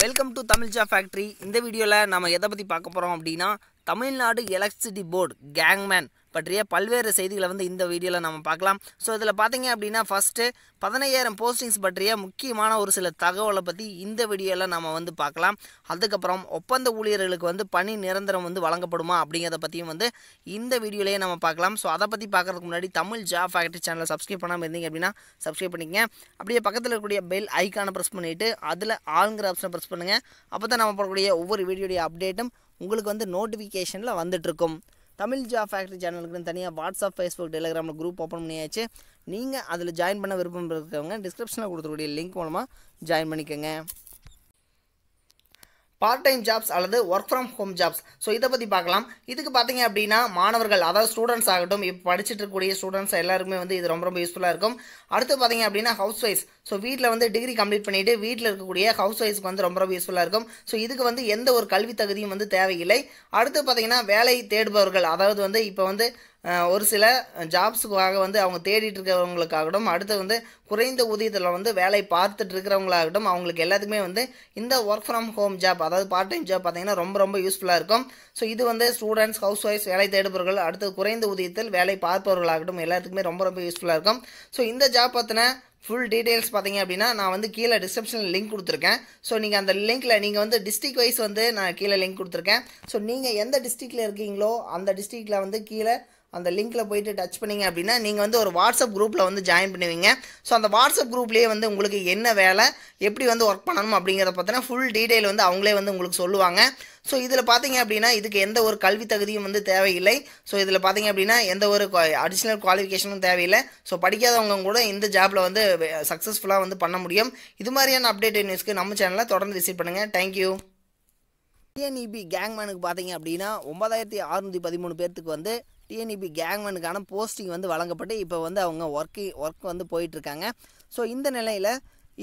welcome to தமிழ்ஜா factory இந்த வீடியோவில் நம்ம எதை பற்றி பார்க்க போகிறோம் அப்படின்னா தமிழ்நாடு எலக்ட்ரிசிட்டி போர்டு கேங்மேன் பற்றிய பல்வேறு செய்திகளை வந்து இந்த வீடியோவில் நம்ம பார்க்கலாம் ஸோ இதில் பார்த்தீங்க அப்படின்னா ஃபஸ்ட்டு பதினையாயிரம் போஸ்டிங்ஸ் பற்றிய முக்கியமான ஒரு சில தகவலை பற்றி இந்த வீடியோவில் நம்ம வந்து பார்க்கலாம் அதுக்கப்புறம் ஒப்பந்த ஊழியர்களுக்கு வந்து பணி நிரந்தரம் வந்து வழங்கப்படுமா அப்படிங்கிறத பற்றியும் வந்து இந்த வீடியோலேயே நம்ம பார்க்கலாம் ஸோ அதை பற்றி பார்க்குறதுக்கு முன்னாடி தமிழ் ஜாப் ஃபேக்ட்ரி சேனலை சப்ஸ்கிரைப் பண்ணாமல் இருந்தீங்க அப்படின்னா சப்ஸ்கிரைப் பண்ணிக்கங்க அப்படியே பக்கத்தில் இருக்கக்கூடிய பெல் ஐக்கானை ப்ரெஸ் பண்ணிவிட்டு அதில் ஆளுங்கிற ஆப்ஷனை ப்ரெஸ் பண்ணுங்கள் அப்போ தான் நம்ம போடக்கூடிய ஒவ்வொரு வீடியோடைய அப்டேட்டும் உங்களுக்கு வந்து நோட்டிஃபிகேஷனில் வந்துட்டுருக்கும் தமிழ் ஜாப் ஃபேக்ட்ரி சேனலுக்குன்னு தனியாக வாட்ஸ்அப் ஃபேஸ்புக் டெலிகிராமில் குரூப் ஓப்பன் பண்ணியாச்சு நீங்கள் அதில் ஜாயின் பண்ண விருப்பம் இருக்கிறவங்க டிஸ்கிரிப்ஷனில் கொடுத்துருக்கூடிய லிங்க் மூலமாக ஜாயின் பண்ணிக்கோங்க பார்ட் டைம் ஜாப்ஸ் அல்லது work from home jobs so இதை பற்றி பார்க்கலாம் இதுக்கு பார்த்தீங்க அப்படின்னா மாணவர்கள் அதாவது ஸ்டூடெண்ட்ஸ் ஆகட்டும் இப்போ படிச்சுட்டு இருக்கக்கூடிய ஸ்டூடெண்ட்ஸ் எல்லாருக்குமே வந்து இது ரொம்ப ரொம்ப யூஸ்ஃபுல்லாக இருக்கும் அடுத்து பார்த்தீங்க அப்படின்னா ஹவுஸ் ஒய்ஃப் ஸோ வீட்டில் வந்து டிகிரி கம்ப்ளீட் பண்ணிவிட்டு வீட்டில் இருக்கக்கூடிய ஹவுஸ் ஒய்ஃப்க்கு வந்து ரொம்ப ரொம்ப யூஸ்ஃபுல்லாக இருக்கும் ஸோ இதுக்கு வந்து எந்த ஒரு கல்வி தகுதியும் வந்து தேவையில்லை அடுத்து பார்த்தீங்கன்னா வேலை தேடுபவர்கள் அதாவது வந்து இப்போ வந்து ஒரு சில ஜாப்ஸுக்காக வந்து அவங்க தேடிட்டு இருக்கிறவங்களுக்காகட்டும் அடுத்து வந்து குறைந்த ஊதியத்தில் வந்து வேலை பார்த்துட்டு இருக்கிறவங்களாகட்டும் அவங்களுக்கு எல்லாத்துக்குமே வந்து இந்த ஒர்க் ஃப்ரம் ஹோம் ஜாப் அதாவது பார்ட் டைம் ஜாப் பார்த்தீங்கன்னா ரொம்ப ரொம்ப யூஸ்ஃபுல்லாக இருக்கும் ஸோ இது வந்து ஸ்டூடெண்ட்ஸ் ஹவுஸ் ஒய்ஃப்ஸ் வேலை தேடுபவர்கள் அடுத்து குறைந்த ஊதியத்தில் வேலை பார்ப்பவர்களாகட்டும் எல்லாத்துக்குமே ரொம்ப ரொம்ப யூஸ்ஃபுல்லாக இருக்கும் ஸோ இந்த ஜாப் பார்த்தினா ஃபுல் டீட்டெயில்ஸ் பார்த்தீங்க அப்படின்னா நான் வந்து கீழே டிஸ்கிரிப்ஷனில் லிங்க் கொடுத்துருக்கேன் ஸோ நீங்கள் அந்த லிங்க்கில் நீங்கள் வந்து டிஸ்ட்ரிக் வைஸ் வந்து நான் கீழே லிங்க் கொடுத்துருக்கேன் ஸோ நீங்கள் எந்த டிஸ்ட்ரிக்டில் இருக்கீங்களோ அந்த டிஸ்ட்ரிக்டில் வந்து கீழே அந்த லிங்க்கில் போயிட்டு டச் பண்ணிங்க அப்படின்னா நீங்கள் வந்து ஒரு வாட்ஸ்அப் குரூப்பில் வந்து ஜாயின் பண்ணுவீங்க ஸோ அந்த வாட்ஸ்அப் குரூப்லேயே வந்து உங்களுக்கு என்ன வேலை எப்படி வந்து ஒர்க் பண்ணணும் அப்படிங்கிறத பார்த்தீங்கன்னா ஃபுல் டீட்டெயில் வந்து அவங்களே வந்து உங்களுக்கு சொல்லுவாங்க ஸோ இதில் பார்த்தீங்க அப்படின்னா இதுக்கு எந்த ஒரு கல்வி தகுதியும் வந்து தேவையில்லை ஸோ இதில் பார்த்தீங்க அப்படின்னா எந்த ஒரு அடிஷ்னல் குவாலிஃபிகேஷனும் தேவையில்லை ஸோ படிக்காதவங்க கூட இந்த ஜாப்பில் வந்து சக்ஸஸ்ஃபுல்லாக வந்து பண்ண முடியும் இது மாதிரியான அப்டேட் நியூஸ்க்கு நம்ம சேனலை தொடர்ந்து விசிட் பண்ணுங்கள் தேங்க்யூ டிஎன்இபி கேங்மேனுக்கு e பார்த்தீங்க அப்படின்னா ஒன்பதாயிரத்தி அறுநூற்றி பதிமூணு பேர்த்துக்கு வந்து டிஎன்இபி கேங்மனுக்கான போஸ்டிங் வந்து வழங்கப்பட்டு இப்போ வந்து அவங்க ஒர்க்கு ஒர்க் வந்து போயிட்டுருக்காங்க ஸோ இந்த நிலையில்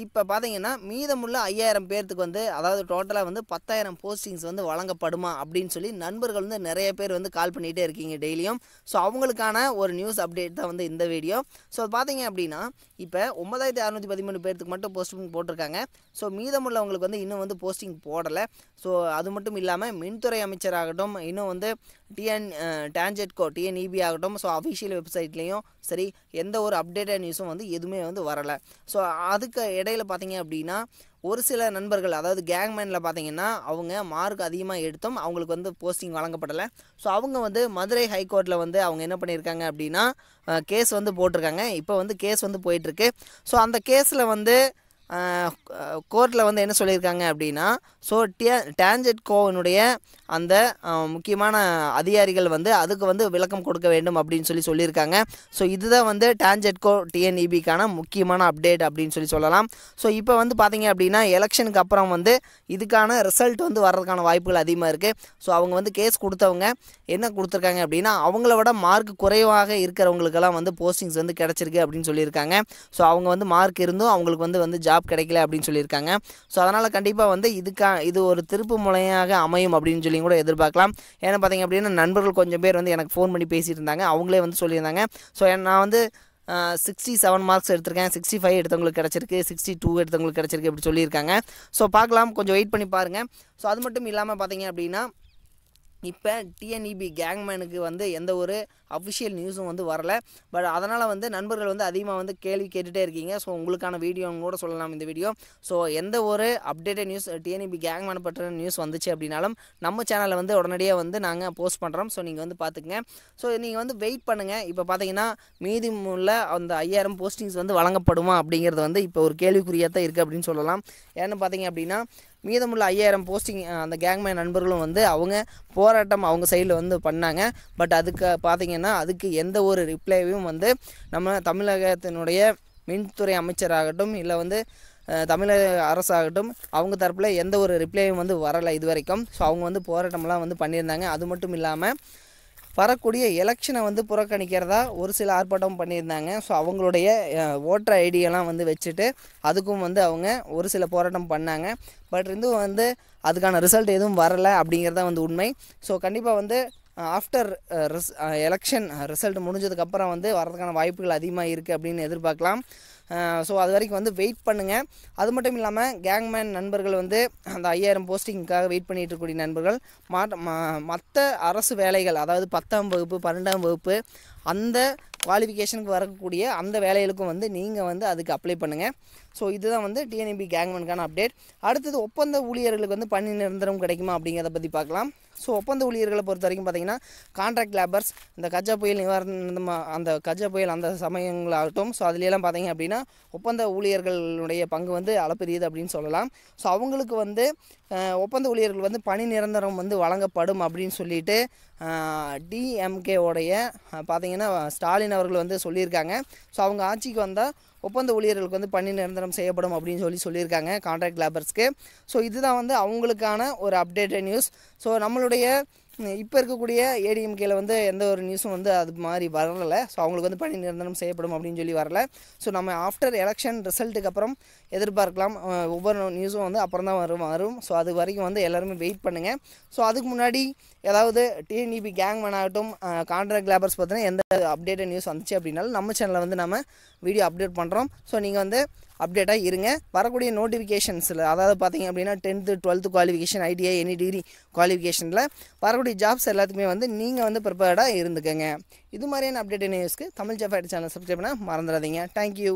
இப்போ பார்த்தீங்கன்னா மீதமுள்ள ஐயாயிரம் பேர்த்துக்கு வந்து அதாவது டோட்டலாக வந்து பத்தாயிரம் போஸ்டிங்ஸ் வந்து வழங்கப்படுமா அப்படின்னு சொல்லி நண்பர்கள் வந்து நிறைய பேர் வந்து கால் பண்ணிகிட்டே இருக்கீங்க டெய்லியும் ஸோ அவங்களுக்கான ஒரு நியூஸ் அப்டேட் தான் வந்து இந்த வீடியோ ஸோ பார்த்தீங்க அப்படின்னா இப்போ ஒன்பதாயிரத்தி அறநூற்றி பதிமூணு பேர்த்துக்கு மட்டும் போஸ்டிங் போட்டிருக்காங்க ஸோ மீதமுள்ளவங்களுக்கு வந்து இன்னும் வந்து போஸ்டிங் போடலை ஸோ அது மட்டும் இல்லாமல் மின்துறை அமைச்சராகட்டும் இன்னும் வந்து டிஎன் டான்ஜெட்கோ டிஎன்இபி ஆகட்டும் ஸோ அஃபிஷியல் வெப்சைட்லேயும் சரி எந்த ஒரு அப்டேட்டட் நியூஸும் வந்து எதுவுமே வந்து வரலை ஸோ அதுக்கு இடையில பார்த்தீங்க அப்படின்னா ஒரு சில நண்பர்கள் அதாவது கேங்மேனில் பார்த்தீங்கன்னா அவங்க மார்க் அதிகமாக எடுத்தும் அவங்களுக்கு வந்து போஸ்டிங் வழங்கப்படலை ஸோ அவங்க வந்து மதுரை ஹைகோர்ட்டில் வந்து அவங்க என்ன பண்ணியிருக்காங்க அப்படின்னா கேஸ் uh, வந்து போட்டிருக்காங்க இப்போ வந்து கேஸ் வந்து போயிட்டுருக்கு ஸோ அந்த கேஸில் வந்து கோர்ட்டில் வந்து என்ன சொல்லியிருக்காங்க அப்படின்னா ஸோ டேஞ்சட் கோவனுடைய அந்த முக்கியமான அதிகாரிகள் வந்து அதுக்கு வந்து விளக்கம் கொடுக்க வேண்டும் அப்படின்னு சொல்லி சொல்லியிருக்காங்க ஸோ இதுதான் வந்து டேஞ்சட் கோ டிஎன்இபிக்கான முக்கியமான அப்டேட் அப்படின்னு சொல்லி சொல்லலாம் ஸோ இப்போ வந்து பார்த்தீங்க அப்படின்னா எலெக்ஷனுக்கு அப்புறம் வந்து இதுக்கான ரிசல்ட் வந்து வர்றதுக்கான வாய்ப்புகள் அதிகமாக இருக்குது ஸோ அவங்க வந்து கேஸ் கொடுத்தவங்க என்ன கொடுத்துருக்காங்க அப்படின்னா அவங்கள விட மார்க் குறைவாக இருக்கிறவங்களுக்கெல்லாம் வந்து போஸ்டிங்ஸ் வந்து கிடச்சிருக்கு அப்படின்னு சொல்லியிருக்காங்க ஸோ அவங்க வந்து மார்க் இருந்தும் அவங்களுக்கு வந்து வந்து ஜா ஜாப் கிடைக்கல அப்படின்னு சொல்லியிருக்காங்க ஸோ அதனால் கண்டிப்பாக வந்து இதுக்கா இது ஒரு திருப்பு முனையாக அமையும் அப்படின்னு சொல்லி கூட எதிர்பார்க்கலாம் ஏன்னா பார்த்திங்க அப்படின்னா நண்பர்கள் கொஞ்சம் பேர் வந்து எனக்கு ஃபோன் பண்ணி பேசிட்டு இருந்தாங்க அவங்களே வந்து சொல்லியிருந்தாங்க ஸோ நான் வந்து சிக்ஸ்டி செவன் மார்க்ஸ் எடுத்திருக்கேன் சிக்ஸ்டி ஃபைவ் எடுத்தவங்களுக்கு கிடச்சிருக்கு சிக்ஸ்டி டூ எடுத்தவங்களுக்கு கிடச்சிருக்கு இப்படி சொல்லியிருக்காங்க ஸோ பார்க்கலாம் கொஞ்சம் வெயிட் பண்ணி பாருங்கள் ஸோ அது மட்டும் இல்லாமல் பார்த்திங்க அப்படின்னா இப்போ டிஎன்இபி கேங்மேனுக்கு e வந்து எந்த ஒரு அஃபிஷியல் நியூஸும் வந்து வரல பட் அதனால் வந்து நண்பர்கள் வந்து அதிகமாக வந்து கேள்வி கேட்டுகிட்டே இருக்கீங்க ஸோ உங்களுக்கான வீடியோன்னு கூட சொல்லலாம் இந்த வீடியோ ஸோ எந்த ஒரு அப்டேட்டட் நியூஸ் டிஎன்இபி கேங்மேன் பற்றின நியூஸ் வந்துச்சு அப்படின்னாலும் நம்ம சேனலில் வந்து உடனடியாக வந்து நாங்கள் போஸ்ட் பண்ணுறோம் ஸோ நீங்கள் வந்து பார்த்துக்குங்க ஸோ நீங்கள் வந்து வெயிட் பண்ணுங்கள் இப்போ பார்த்தீங்கன்னா மீதி உள்ள அந்த ஐயாயிரம் போஸ்டிங்ஸ் வந்து வழங்கப்படுமா அப்படிங்கிறது வந்து இப்போ ஒரு கேள்விக்குறியாக தான் இருக்குது அப்படின்னு சொல்லலாம் ஏன்னு பார்த்தீங்க அப்படின்னா மீதமுள்ள ஐயாயிரம் போஸ்டிங் அந்த கேங்மேன் நண்பர்களும் வந்து அவங்க போராட்டம் அவங்க சைடில் வந்து பண்ணாங்க பட் அதுக்கு பார்த்திங்கன்னா அதுக்கு எந்த ஒரு ரிப்ளையும் வந்து நம்ம தமிழகத்தினுடைய மின்துறை அமைச்சராகட்டும் இல்லை வந்து தமிழக அரசாகட்டும் அவங்க தரப்பில் எந்த ஒரு ரிப்ளையும் வந்து வரலை இது வரைக்கும் ஸோ அவங்க வந்து போராட்டம்லாம் வந்து பண்ணியிருந்தாங்க அது மட்டும் இல்லாமல் வரக்கூடிய எலெக்ஷனை வந்து புறக்கணிக்கிறதா ஒரு சில ஆர்ப்பாட்டம் பண்ணியிருந்தாங்க ஸோ அவங்களுடைய ஓட்டர் ஐடியெல்லாம் வந்து வச்சுட்டு அதுக்கும் வந்து அவங்க ஒரு சில போராட்டம் பண்ணாங்க பட் இருந்தும் வந்து அதுக்கான ரிசல்ட் எதுவும் வரலை அப்படிங்கிறதான் வந்து உண்மை ஸோ கண்டிப்பாக வந்து ஆஃப்டர் ரிஸ் எலெக்ஷன் ரிசல்ட் முடிஞ்சதுக்கப்புறம் வந்து வரதுக்கான வாய்ப்புகள் அதிகமாக இருக்குது அப்படின்னு எதிர்பார்க்கலாம் ஸோ அது வரைக்கும் வந்து வெயிட் பண்ணுங்கள் அது மட்டும் இல்லாமல் கேங்மேன் நண்பர்கள் வந்து அந்த ஐயாயிரம் போஸ்டிங்க்காக வெயிட் பண்ணிகிட்டு இருக்கக்கூடிய நண்பர்கள் மாட்ட மற்ற அரசு வேலைகள் அதாவது பத்தாம் வகுப்பு பன்னெண்டாம் வகுப்பு அந்த குவாலிஃபிகேஷனுக்கு வரக்கூடிய அந்த வேலைகளுக்கும் வந்து நீங்கள் வந்து அதுக்கு அப்ளை பண்ணுங்கள் ஸோ இதுதான் வந்து டிஎன்பி கேங்மனுக்கான அப்டேட் அடுத்தது ஒப்பந்த ஊழியர்களுக்கு வந்து பணி நிரந்தரம் கிடைக்குமா அப்படிங்கிறத பற்றி பார்க்கலாம் ஸோ ஒப்பந்த ஊழியர்களை பொறுத்த வரைக்கும் பார்த்திங்கன்னா கான்ட்ராக்ட் லேபர்ஸ் இந்த கஜா புயல் நிவாரணம் அந்த கஜா புயல் அந்த சமயங்களாகட்டும் ஸோ அதுலலாம் பார்த்திங்க அப்படின்னா ஒப்பந்த ஊழியர்களுடைய பங்கு வந்து அளப்பெரியது அப்படின்னு சொல்லலாம் ஸோ அவங்களுக்கு வந்து ஒப்பந்த ஊழியர்கள் வந்து பணி நிரந்தரம் வந்து வழங்கப்படும் அப்படின்னு சொல்லிட்டு டிஎம்கேவோடைய பார்த்திங்கன்னா ஸ்டாலின் அவர்கள் வந்து சொல்லியிருக்காங்க ஸோ அவங்க ஆட்சிக்கு வந்தால் ஒப்பந்த ஊழியர்களுக்கு வந்து பணி நிரந்தரம் செய்யப்படும் அப்படின்னு சொல்லி சொல்லியிருக்காங்க கான்ட்ராக்ட் லேபர்ஸ்க்கு ஸோ இதுதான் வந்து அவங்களுக்கான ஒரு அப்டேட்டட் நியூஸ் ஸோ நம்மளுடைய இப்போ இருக்கக்கூடிய ஏடிஎம்கேல வந்து எந்த ஒரு நியூஸும் வந்து அது மாதிரி வரலை ஸோ அவங்களுக்கு வந்து பணி நிரந்தரம் செய்யப்படும் அப்படின்னு சொல்லி வரல ஸோ நம்ம ஆஃப்டர் எலெக்ஷன் ரிசல்ட்டுக்கு அப்புறம் எதிர்பார்க்கலாம் ஒவ்வொரு நியூஸும் வந்து அப்புறம் தான் வரும் வரும் ஸோ அது வரைக்கும் வந்து எல்லாருமே வெயிட் பண்ணுங்கள் ஸோ அதுக்கு முன்னாடி ஏதாவது டிஎன்இபி கேங் ஆகட்டும் கான்ட்ராக்ட் லேபர்ஸ் பார்த்தீங்கன்னா எந்த அப்டேட்டட் நியூஸ் வந்துச்சு அப்படின்னாலும் நம்ம சேனலில் வந்து நம்ம வீடியோ அப்டேட் பண்ணுறோம் ஸோ நீங்கள் வந்து அப்டேட்டாக இருங்க வரக்கூடிய நோட்டிஃபிகேஷன்ஸில் அதாவது பார்த்திங்க அப்படின்னா tenth twelfth qualification ITI any degree குவாலிஃபிகேஷனில் வரக்கூடிய ஜாப்ஸ் எல்லாத்துக்குமே வந்து நீங்கள் வந்து ப்ரிப்பேர்டாக இருந்துக்கங்க இது மாதிரியான அப்டேட் நியூஸ்க்கு தமிழ் ஜாப் சேனல் சப்ஸ்கிரைப் பண்ணால் மறந்துடாதீங்க தேங்க்யூ